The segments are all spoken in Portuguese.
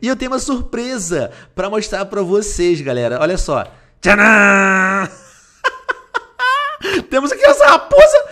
E eu tenho uma surpresa para mostrar para vocês, galera. Olha só. Tcharam! Temos aqui essa raposa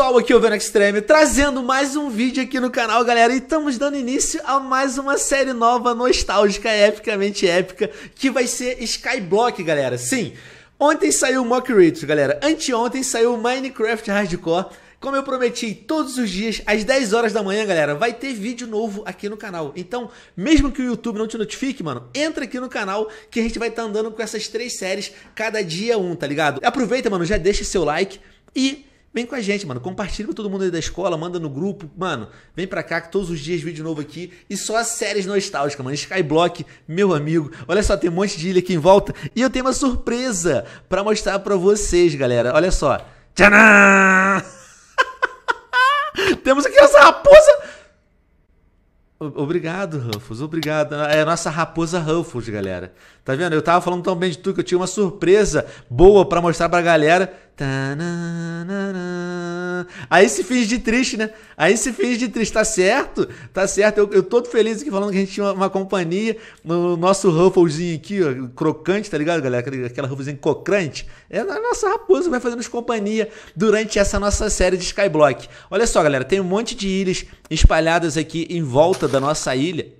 pessoal, aqui é o Venom Extreme, trazendo mais um vídeo aqui no canal, galera. E estamos dando início a mais uma série nova, nostálgica, epicamente épica, que vai ser Skyblock, galera. Sim, ontem saiu o Mock Ritos, galera. Anteontem saiu Minecraft Hardcore. Como eu prometi, todos os dias, às 10 horas da manhã, galera, vai ter vídeo novo aqui no canal. Então, mesmo que o YouTube não te notifique, mano, entra aqui no canal que a gente vai estar tá andando com essas três séries cada dia um, tá ligado? Aproveita, mano, já deixa seu like e Vem com a gente, mano. Compartilha com todo mundo aí da escola, manda no grupo. Mano, vem pra cá que todos os dias vídeo novo aqui. E só as séries nostálgicas, mano. Skyblock, meu amigo. Olha só, tem um monte de ilha aqui em volta. E eu tenho uma surpresa pra mostrar pra vocês, galera. Olha só. Tchanã! Temos aqui essa raposa. Obrigado, Ruffles. Obrigado. É a nossa raposa Ruffles, galera. Tá vendo? Eu tava falando tão bem de tu que eu tinha uma surpresa boa para mostrar pra galera. Aí se finge de triste, né? Aí se finge de triste, tá certo? Tá certo, eu, eu todo feliz aqui falando que a gente tinha uma, uma companhia no nosso rufflezinho aqui, ó, crocante, tá ligado, galera? Aquela, rufflezinha cocrante. É a nossa raposa vai fazendo companhia durante essa nossa série de Skyblock. Olha só, galera, tem um monte de ilhas espalhadas aqui em volta da nossa ilha.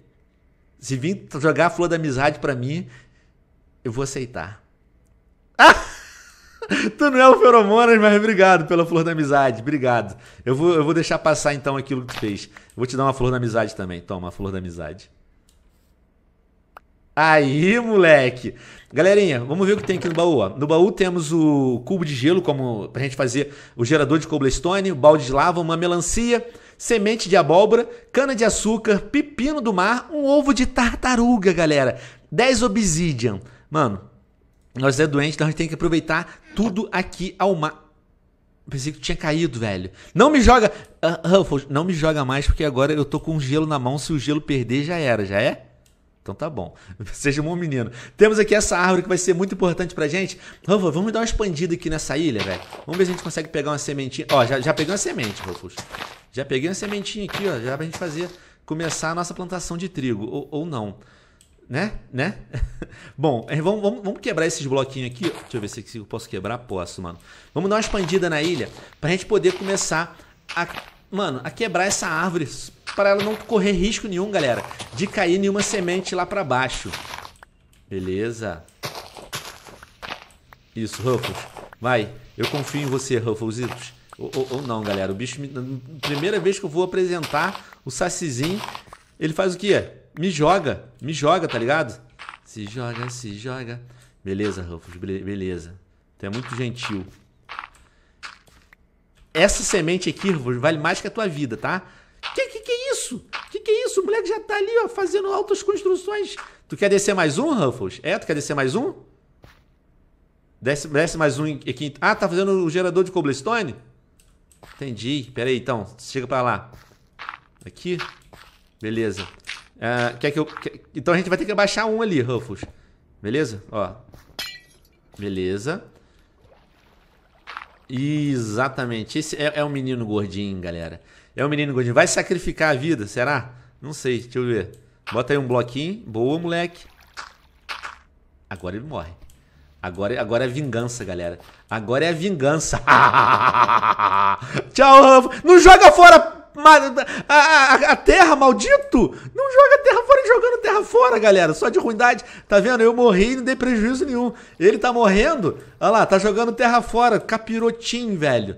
Se vir jogar a flor da amizade pra mim, eu vou aceitar. Ah! tu não é o Feromonas, mas obrigado pela flor da amizade. Obrigado. Eu vou, eu vou deixar passar então aquilo que tu fez. vou te dar uma flor da amizade também. Toma, flor da amizade. Aí, moleque. Galerinha, vamos ver o que tem aqui no baú. Ó. No baú temos o cubo de gelo como pra gente fazer o gerador de cobblestone, o balde de lava, uma melancia, semente de abóbora, cana de açúcar, pepino do mar, um ovo de tartaruga, galera. 10 obsidian. Mano, nós é doente, então a gente tem que aproveitar tudo aqui ao mar. Pensei que tinha caído, velho. Não me joga. Uh, Ruffles, não me joga mais, porque agora eu tô com gelo na mão. Se o gelo perder, já era, já é? Então tá bom. Seja um bom menino. Temos aqui essa árvore que vai ser muito importante pra gente. Ruffles, vamos dar uma expandida aqui nessa ilha, velho. Vamos ver se a gente consegue pegar uma sementinha. Ó, já, já peguei uma semente, Ruffles. Já peguei uma sementinha aqui, ó. Já pra gente fazer. Começar a nossa plantação de trigo. Ou, ou Não. Né? Né? Bom, é, vamos, vamos, vamos, quebrar esses bloquinhos aqui. Deixa eu ver se eu posso quebrar. Posso, mano. Vamos dar uma expandida na ilha pra gente poder começar a, mano, a quebrar essa árvore para ela não correr risco nenhum, galera, de cair nenhuma semente lá pra baixo. Beleza. Isso, Ruffles. Vai. Eu confio em você, Ruffles. Ou, ou, ou, não, galera. O bicho... Me... Primeira vez que eu vou apresentar o Sacizinho, ele faz o quê? me joga, me joga, tá ligado? Se joga, se joga. Beleza, Ruffles, beleza. Tu é muito gentil. Essa semente aqui, Ruffles, vale mais que a tua vida, tá? Que que, que é isso? Que que é isso? O moleque já tá ali, ó, fazendo altas construções. Tu quer descer mais um, Ruffles? É, tu quer descer mais um? Desce, desce mais um aqui. Ah, tá fazendo o gerador de cobblestone? Entendi. Pera aí, então. Chega pra lá. Aqui. Beleza. Uh, quer que eu, quer... Então a gente vai ter que abaixar um ali, Ruffles. Beleza? Ó. Beleza. Exatamente. Esse é, é um menino gordinho, galera. É um menino gordinho. Vai sacrificar a vida, será? Não sei, deixa eu ver. Bota aí um bloquinho. Boa, moleque. Agora ele morre. Agora, agora é vingança, galera. Agora é vingança. Tchau, Ruffles. Não joga fora, a, a, a, terra, maldito! Não joga terra fora jogando terra fora, galera. Só de ruindade. Tá vendo? Eu morri e não dei prejuízo nenhum. Ele tá morrendo. Olha lá, tá jogando terra fora. Capirotinho, velho.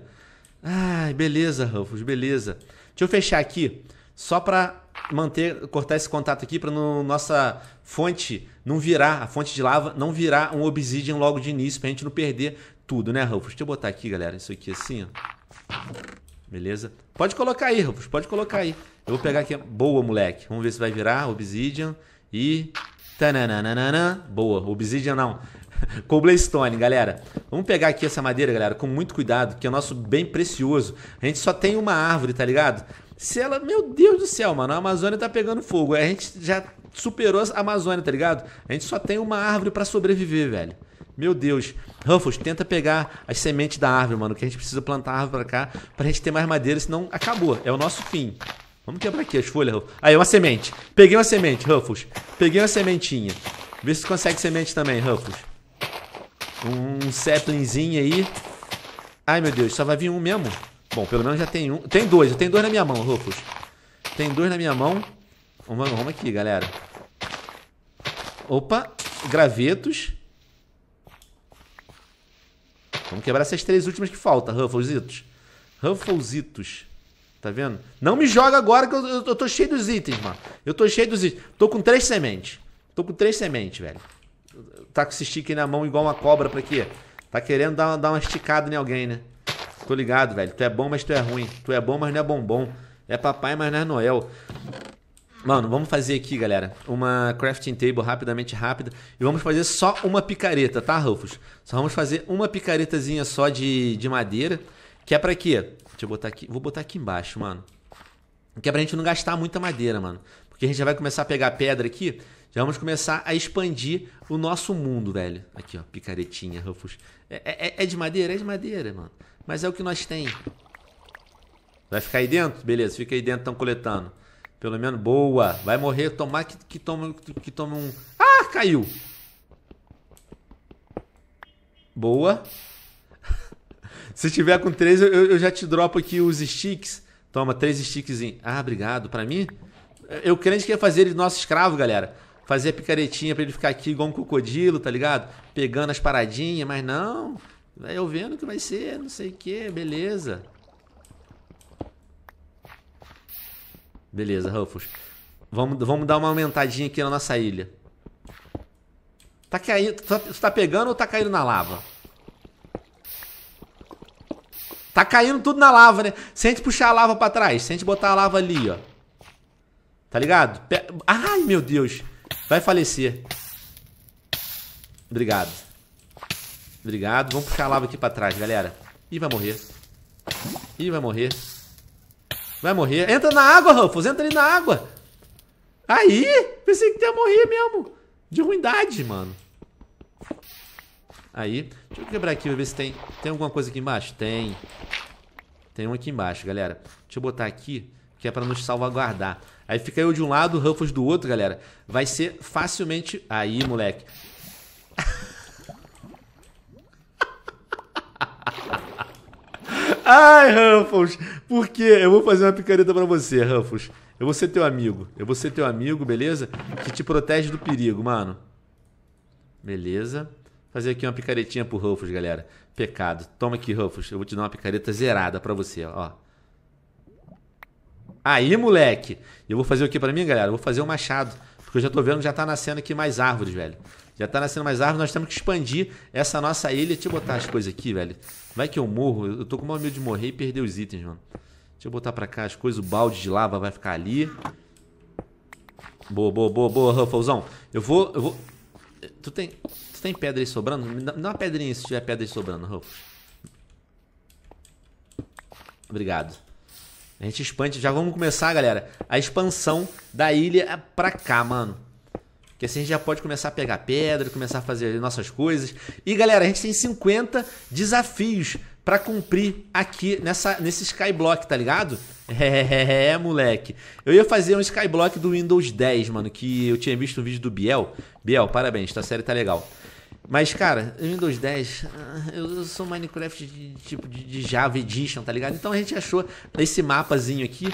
Ai, beleza, Rufus, beleza. Deixa eu fechar aqui. Só pra manter, cortar esse contato aqui pra no, nossa fonte não virar, a fonte de lava não virar um obsidian logo de início, pra gente não perder tudo, né, Rufus? Deixa eu botar aqui, galera, isso aqui assim, ó. Beleza? Pode colocar aí, Rufus, pode colocar aí. Eu vou pegar aqui. Boa, moleque. Vamos ver se vai virar. Obsidian e. Tananana. Boa. Obsidian não. Cobblestone, galera. Vamos pegar aqui essa madeira, galera, com muito cuidado, que é o nosso bem precioso. A gente só tem uma árvore, tá ligado? Se ela. Meu Deus do céu, mano. A Amazônia tá pegando fogo. A gente já superou a Amazônia, tá ligado? A gente só tem uma árvore para sobreviver, velho. Meu Deus. Ruffles, tenta pegar as sementes da árvore, mano, que a gente precisa plantar a árvore pra cá pra gente ter mais madeira, senão acabou. É o nosso fim. Vamos quebrar aqui as folhas, Ruffles. Aí, uma semente. Peguei uma semente, Ruffles. Peguei uma sementinha. Vê se consegue semente também, Ruffles. Um saplingzinho aí. Ai, meu Deus, só vai vir um mesmo? Bom, pelo menos já tem um. Tem dois, eu tenho dois na minha mão, Ruffles. Tem dois na minha mão. Vamos, vamos aqui, galera. Opa, gravetos. Vamos quebrar essas três últimas que faltam, Rufflesitos. Rufflesitos. Tá vendo? Não me joga agora que eu, eu, eu, tô cheio dos itens, mano. Eu tô cheio dos itens. Tô com três sementes. Tô com três sementes, velho. Tá com esse stick na mão igual uma cobra pra quê? Tá querendo dar, dar uma esticada em alguém, né? Tô ligado, velho. Tu é bom, mas tu é ruim. Tu é bom, mas não é bombom. É papai, mas não é Noel. Mano, vamos fazer aqui, galera, uma crafting table rapidamente rápida. E vamos fazer só uma picareta, tá, Rufus? Só vamos fazer uma picaretazinha só de, de madeira. Que é pra quê? Deixa eu botar aqui. Vou botar aqui embaixo, mano. Que é pra gente não gastar muita madeira, mano. Porque a gente já vai começar a pegar pedra aqui. Já vamos começar a expandir o nosso mundo, velho. Aqui, ó, picaretinha, Rufus. É, é, é, é de madeira? É de madeira, mano. Mas é o que nós tem. Vai ficar aí dentro? Beleza, fica aí dentro, estão coletando. Pelo menos boa. Vai morrer, tomar que, que, toma, que toma um. Ah, caiu! Boa. Se tiver com três, eu, eu, já te dropo aqui os sticks. Toma, três stickzinhos. Ah, obrigado. Pra mim, eu crente que ia fazer ele nosso escravo, galera. Fazer a picaretinha pra ele ficar aqui igual um crocodilo, tá ligado? Pegando as paradinhas, mas não. Eu vendo que vai ser, não sei o que, beleza. Beleza, Ruffles. Vamos, vamos dar uma aumentadinha aqui na nossa ilha. Tá caindo. Tu tá, tá pegando ou tá caindo na lava? Tá caindo tudo na lava, né? Sente puxar a lava pra trás, Sente botar a lava ali, ó. Tá ligado? Pe Ai, meu Deus. Vai falecer. Obrigado. Obrigado. Vamos puxar a lava aqui pra trás, galera. Ih, vai morrer. Ih, vai morrer. Vai morrer. Entra na água, Ruffles. Entra ali na água. Aí! Pensei que ia morrer mesmo. De ruindade, mano. Aí. Deixa eu quebrar aqui pra ver se tem... Tem alguma coisa aqui embaixo? Tem. Tem um aqui embaixo, galera. Deixa eu botar aqui, que é pra nos salvaguardar. Aí fica eu de um lado, Ruffles do outro, galera. Vai ser facilmente... Aí, moleque. Ai, Ruffles, por quê? eu vou fazer uma picareta para você, Ruffles. Eu vou ser teu amigo. Eu vou ser teu amigo, beleza? Que te protege do perigo, mano. Beleza. Fazer aqui uma picaretinha pro Ruffles, galera. Pecado. Toma aqui, Ruffles. Eu vou te dar uma picareta zerada pra você, ó. Aí, moleque. Eu vou fazer o que pra mim, galera? Eu vou fazer um machado. Porque eu já tô vendo que já tá nascendo aqui mais árvores, velho. Já tá nascendo mais árvores, nós temos que expandir essa nossa ilha. Deixa eu botar as coisas aqui, velho. Vai que eu morro. Eu tô com uma medo de morrer e perder os itens, mano. Deixa eu botar pra cá as coisas. O balde de lava vai ficar ali. Boa, boa, boa, boa, Rufflezão. Eu vou, eu vou... Tu tem, tu tem pedra aí sobrando? me dá uma pedrinha se tiver pedra aí sobrando, Ruffles. Obrigado. A gente expande. Já vamos começar, galera. A expansão da ilha pra cá, mano. Que assim a gente já pode começar a pegar pedra, começar a fazer nossas coisas. E galera, a gente tem 50 desafios para cumprir aqui nessa, nesse Skyblock, tá ligado? É, moleque. Eu ia fazer um Skyblock do Windows 10, mano, que eu tinha visto um vídeo do Biel. Biel, parabéns, tá série tá legal. Mas, cara, Windows 10, ah, eu sou Minecraft de tipo de, de Java Edition, tá ligado? Então a gente achou esse mapazinho aqui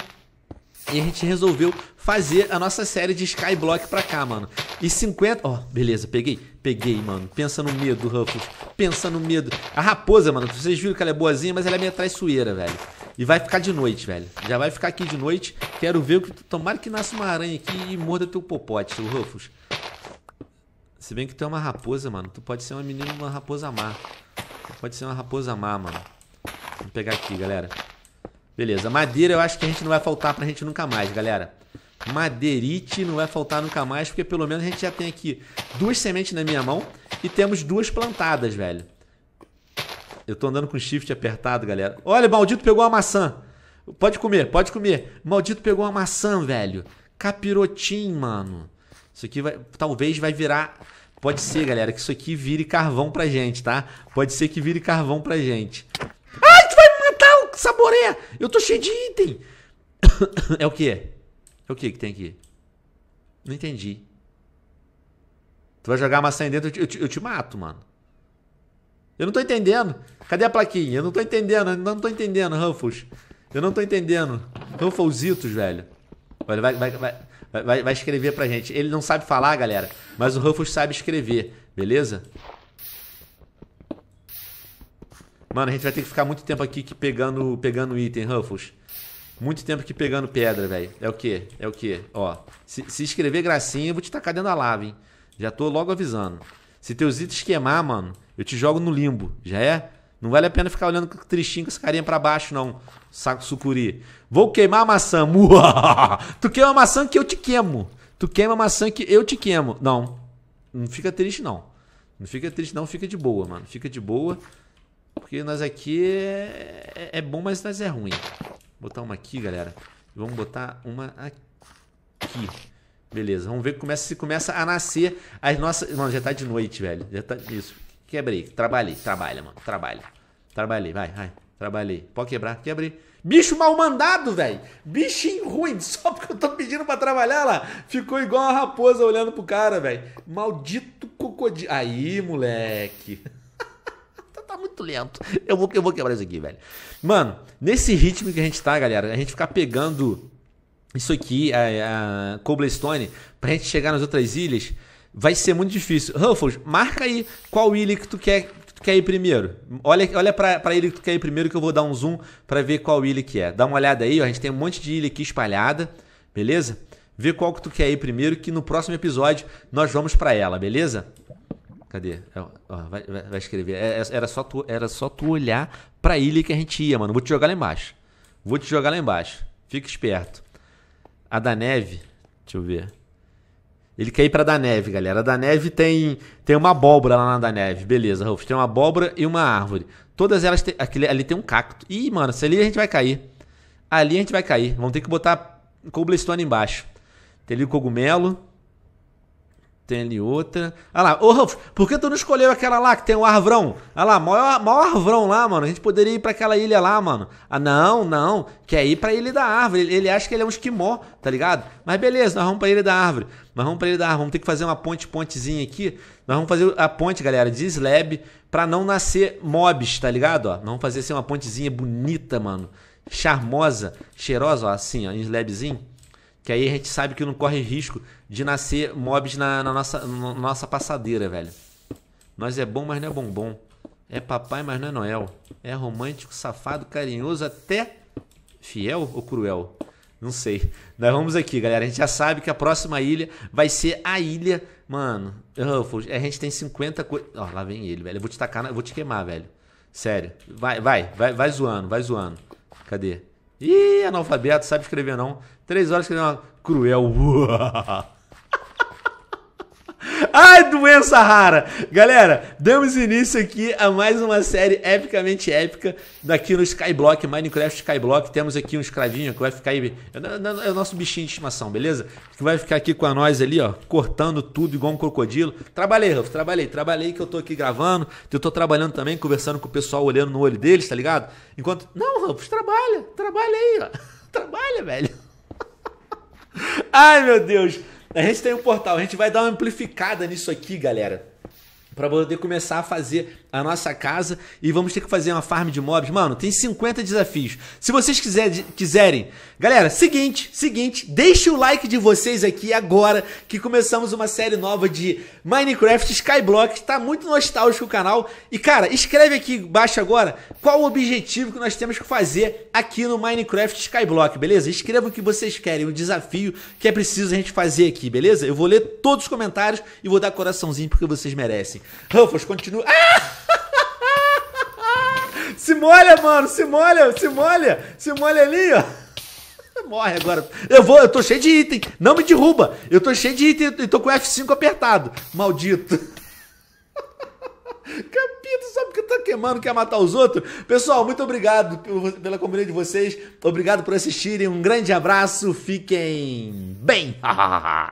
e a gente resolveu fazer a nossa série de Skyblock pra cá, mano. E 50... Ó, oh, beleza, peguei. Peguei, mano. Pensa no medo, Ruffles. Pensa no medo. A raposa, mano, vocês viram que ela é boazinha, mas ela é meio traiçoeira, velho. E vai ficar de noite, velho. Já vai ficar aqui de noite. Quero ver o que... Tomara que nasça uma aranha aqui e morda teu popote, seu Ruffles. Se bem que tu é uma raposa, mano. Tu pode ser uma menina, uma raposa má. Tu pode ser uma raposa má, mano. Vamos pegar aqui, galera. Beleza, madeira eu acho que a gente não vai faltar pra gente nunca mais, galera. Madeirite não vai faltar nunca mais, porque pelo menos a gente já tem aqui duas sementes na minha mão e temos duas plantadas, velho. Eu tô andando com shift apertado, galera. Olha, o maldito pegou uma maçã. Pode comer, pode comer. maldito pegou uma maçã, velho. Capirotim, mano. Isso aqui vai, talvez vai virar... Pode ser, galera, que isso aqui vire carvão pra gente, tá? Pode ser que vire carvão pra gente. Saboreia, Eu tô cheio de item. é o que? É o que que tem aqui? Não entendi. Tu vai jogar maçã aí dentro, eu te, eu te, mato, mano. Eu não tô entendendo. Cadê a plaquinha? Eu não tô entendendo, eu não tô entendendo, Ruffles. Eu não tô entendendo. Rufflesitos, velho. Olha, vai, vai, vai, vai, vai escrever pra gente. Ele não sabe falar, galera, mas o Ruffles sabe escrever, beleza? Mano, a gente vai ter que ficar muito tempo aqui que pegando, pegando item, Ruffles. Muito tempo aqui pegando pedra, velho. É o quê? É o quê? Ó, se, se escrever gracinha, eu vou te tacar dentro da lava, hein? Já tô logo avisando. Se teus itens queimar, mano, eu te jogo no limbo. Já é? Não vale a pena ficar olhando tristinho com esse carinha pra baixo, não. Saco sucuri. Vou queimar a maçã. Uá! Tu queima a maçã que eu te queimo. Tu queima a maçã que eu te queimo. Não. Não fica triste, não. Não fica triste, não. Fica de boa, mano. Fica de boa. Porque nós aqui é, é, é bom, mas nós é ruim. Vou botar uma aqui, galera. Vamos botar uma aqui. Beleza, vamos ver que começa, se começa a nascer as nossas... Mano, já tá de noite, velho. Já tá... Isso. Quebrei. Trabalhei. Trabalha, mano. Trabalha. Trabalhei. Vai, vai. Trabalhei. Pode quebrar. Quebrei. Bicho mal mandado, velho. Bichinho ruim. Só porque eu tô pedindo pra trabalhar lá. Ficou igual uma raposa olhando pro cara, velho. Maldito cocodilo. Aí, moleque muito lento. Eu vou, eu vou quebrar isso aqui, velho. Mano, nesse ritmo que a gente tá, galera, a gente ficar pegando isso aqui, a, é, a é, Cobblestone, pra gente chegar nas outras ilhas, vai ser muito difícil. Ruffles, marca aí qual ilha que tu quer tu quer ir primeiro? Olha, olha pra, pra ilha que tu quer ir primeiro que eu vou dar um zoom para ver qual ilha que é. Dá uma olhada aí, ó, a gente tem um monte de ilha aqui espalhada, beleza? Vê qual que tu quer ir primeiro que no próximo episódio nós vamos para ela, beleza? Cadê? É, ó, vai, vai, escrever. É, é, era só, tu, era só tu olhar pra ilha que a gente ia, mano. Vou te jogar lá embaixo. Vou te jogar lá embaixo. Fica esperto. A da neve. Deixa eu ver. Ele quer ir pra da neve, galera. A da neve tem, tem uma abóbora lá na da neve. Beleza, Rufus. Tem uma abóbora e uma árvore. Todas elas têm. aquele, ali tem um cacto. Ih, mano, se ali a gente vai cair. Ali a gente vai cair. Vamos ter que botar cobblestone embaixo. Tem ali o cogumelo. Tem ali outra. Ah lá, ô por que tu não escolheu aquela lá que tem o um arvrão? Ah lá, maior, maior arvrão lá, mano. A gente poderia ir para aquela ilha lá, mano. Ah, não, não. Quer ir pra ilha da árvore. Ele, ele, acha que ele é um esquimó, tá ligado? Mas beleza, nós vamos pra ilha da árvore. Nós vamos pra ilha da árvore. Vamos ter que fazer uma ponte, pontezinha aqui. Nós vamos fazer a ponte, galera, de slab pra não nascer mobs, tá ligado? Ó, nós vamos fazer assim uma pontezinha bonita, mano. Charmosa, cheirosa, ó, assim, ó, em slabzinho. Que aí a gente sabe que não corre risco de nascer mobs na, na nossa, na nossa passadeira, velho. Nós é bom, mas não é bombom. É papai, mas não é Noel. É romântico, safado, carinhoso, até fiel ou cruel. Não sei. Nós vamos aqui, galera. A gente já sabe que a próxima ilha vai ser a ilha. Mano, Ruffles, a gente tem 50 coisas. Ó, lá vem ele, velho. Eu vou te tacar, na... eu vou te queimar, velho. Sério. Vai, vai, vai, vai zoando, vai zoando. Cadê? Ih, analfabeto, sabe escrever não. Três horas escrevendo uma cruel. Ai, doença rara! Galera, damos início aqui a mais uma série epicamente épica daqui no Skyblock, Minecraft Skyblock. Temos aqui um escravinho que vai ficar aí. É, é o nosso bichinho de estimação, beleza? Que vai ficar aqui com a nós ali, ó, cortando tudo igual um crocodilo. Trabalhei, Ralf, trabalhei, trabalhei que eu tô aqui gravando. Eu tô trabalhando também, conversando com o pessoal, olhando no olho deles, tá ligado? Enquanto. Não, Ralf, trabalha, trabalha aí, ó. Trabalha, velho. Ai, meu Deus. A gente tem um portal, a gente vai dar uma amplificada nisso aqui, galera para poder começar a fazer a nossa casa e vamos ter que fazer uma farm de mobs. Mano, tem 50 desafios. Se vocês quiser, quiserem, galera, seguinte, seguinte, deixe o like de vocês aqui agora que começamos uma série nova de Minecraft Skyblock. Tá muito nostálgico o canal. E cara, escreve aqui embaixo agora qual o objetivo que nós temos que fazer aqui no Minecraft Skyblock, beleza? Escreva o que vocês querem, o desafio que é preciso a gente fazer aqui, beleza? Eu vou ler todos os comentários e vou dar coraçãozinho porque vocês merecem. Ruffles continua. Ah! Se molha, mano, se molha, se molha, se molha ali, ó. Morre agora. Eu vou, eu tô cheio de item. Não me derruba. Eu tô cheio de item e tô com o F5 apertado. Maldito. Capito, que eu tá queimando, quer matar os outros. Pessoal, muito obrigado pela companhia de vocês. Obrigado por assistirem. Um grande abraço. Fiquem bem.